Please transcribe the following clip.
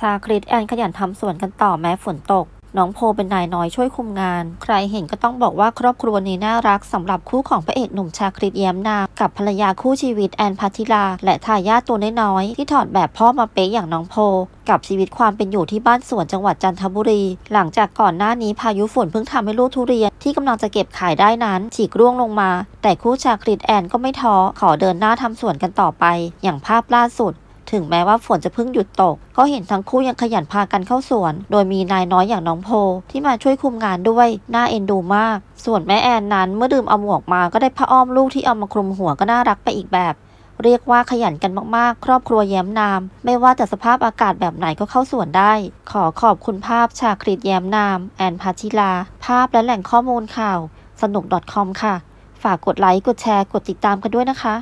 ชาคริสแอนขยันทำสวนกันต่อแม้ฝนตก น้องโพเป็นนายน้อยช่วยคุมงาน ใครเห็นก็ต้องบอกว่าครอบครัวนี้น่ารักสำหรับคู่ของพระเอกหนุ่มชาคริตแย้มนา กับภรรยาคู่ชีวิตแอนพัทิลาและทายาทตัวน้อยๆที่ถอดแบบพ่อมาเป๊ะอย่างน้องโพ กับชีวิตความเป็นอยู่ที่บ้านสวนจังหวัดจันทบุรี หลังจากก่อนหน้านี้พายุฝนเพิ่งทำให้ลูกทุเรียนที่กำลังจะเก็บขายได้นั้น ฉีกร่วงลงมา แต่คู่ชาคริตแอนก็ไม่ท้อขอเดินหน้าทำสวนกันต่อไปอย่างภาพล่าสุดถึงแม้ว่าฝนจะเพิ่งหยุดตกก็เห็นทั้งคู่ยังขยันพากันเข้าสวน โดยมีนายน้อยอย่างน้องโพ ที่มาช่วยคุมงานด้วยน่าเอ็นดูมาก ส่วนแม่แอนนั้นเมื่อดื่มเอาหมวกมาก็ได้ผ้าอ้อมลูกที่เอามาคลุมหัวก็น่ารักไปอีกแบบ เรียกว่าขยันกันมากๆครอบครัวแย้มนามไม่ว่าจะสภาพอากาศแบบไหนก็เข้าสวนได้ ขอขอบคุณภาพ ชาคริตแย้มนามแอนพาชิลาภาพและแหล่งข้อมูลข่าวสนุก .com ค่ะ ฝากกดไลค์กดแชร์กดติดตามกันด้วยนะคะ